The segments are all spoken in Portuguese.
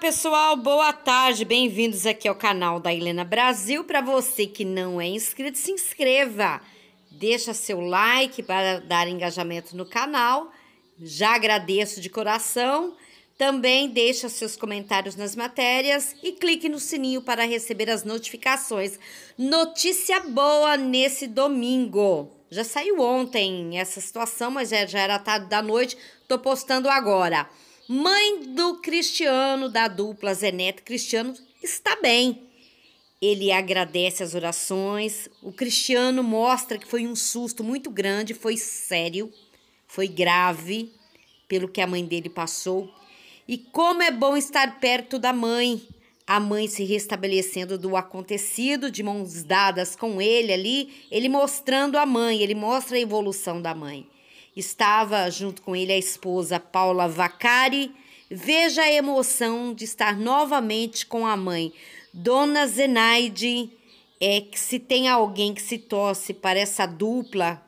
pessoal, boa tarde, bem-vindos aqui ao canal da Helena Brasil. Para você que não é inscrito, se inscreva, deixa seu like para dar engajamento no canal, já agradeço de coração. Também deixa seus comentários nas matérias e clique no sininho para receber as notificações. Notícia boa nesse domingo. Já saiu ontem essa situação, mas é, já, era tarde da noite, tô postando agora. Mãe do Cristiano, da dupla Zeneto Cristiano, está bem. Ele agradece as orações. O Cristiano mostra que foi um susto muito grande, foi sério, foi grave pelo que a mãe dele passou. E como é bom estar perto da mãe. A mãe se restabelecendo do acontecido, de mãos dadas com ele ali, ele mostrando a mãe, ele mostra a evolução da mãe. Estava junto com ele a esposa Paula Vacari. Veja a emoção de estar novamente com a mãe, Dona Zenaide. É que se tem alguém que se torce para essa dupla,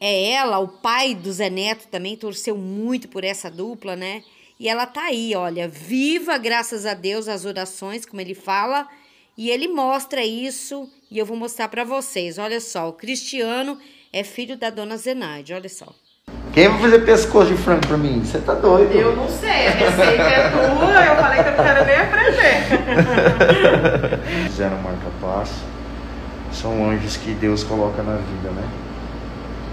é ela, o pai do Zé Neto também torceu muito por essa dupla, né? E ela tá aí, olha, viva, graças a Deus, as orações, como ele fala, e ele mostra isso, e eu vou mostrar para vocês. Olha só, o Cristiano é filho da dona Zenaide, olha só. Quem vai fazer pescoço de frango pra mim? Você tá doido? Eu não sei, a receita é tua, eu falei que eu não quero nem aprender. Fizeram marca passo, são anjos que Deus coloca na vida, né?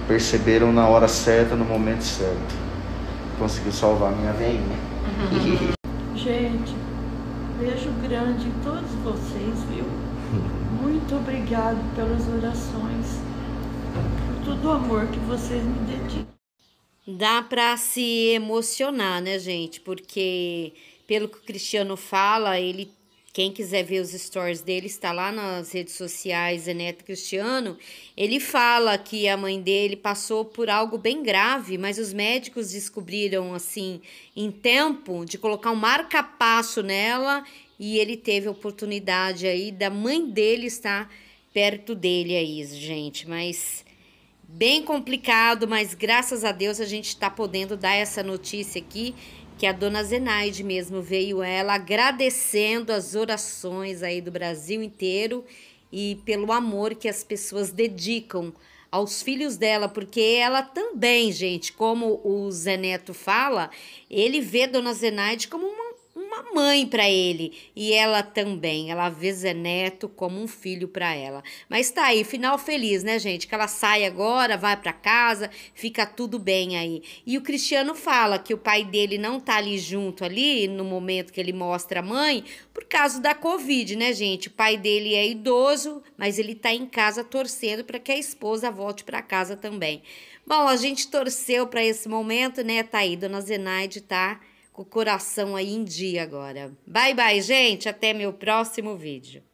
Perceberam na hora certa, no momento certo. Conseguiu salvar minha veinha. Gente, beijo grande em todos vocês, viu? Muito obrigado pelas orações por todo o amor que vocês me dedicam. Dá para se emocionar, né, gente? Porque pelo que o Cristiano fala, ele quem quiser ver os stories dele está lá nas redes sociais, é Neto Cristiano. Ele fala que a mãe dele passou por algo bem grave, mas os médicos descobriram assim em tempo de colocar um marca-passo nela e ele teve a oportunidade aí da mãe dele estar perto dele aí, gente. Mas bem complicado, mas graças a Deus a gente está podendo dar essa notícia aqui, que a dona Zenaide mesmo veio ela agradecendo as orações aí do Brasil inteiro e pelo amor que as pessoas dedicam aos filhos dela, porque ela também, gente, como o Zeneto fala, ele vê Dona Zenaide como mãe para ele e ela também. Ela vê Zé Neto como um filho para ela. Mas tá aí, final feliz, né, gente? Que ela sai agora, vai para casa, fica tudo bem aí. E o Cristiano fala que o pai dele não tá ali junto ali no momento que ele mostra a mãe por causa da Covid, né, gente? O pai dele é idoso, mas ele tá em casa torcendo para que a esposa volte para casa também. Bom, a gente torceu para esse momento, né? Tá aí, dona Zenaide tá com o coração aí em dia agora. Bye, bye, gente. Até meu próximo vídeo.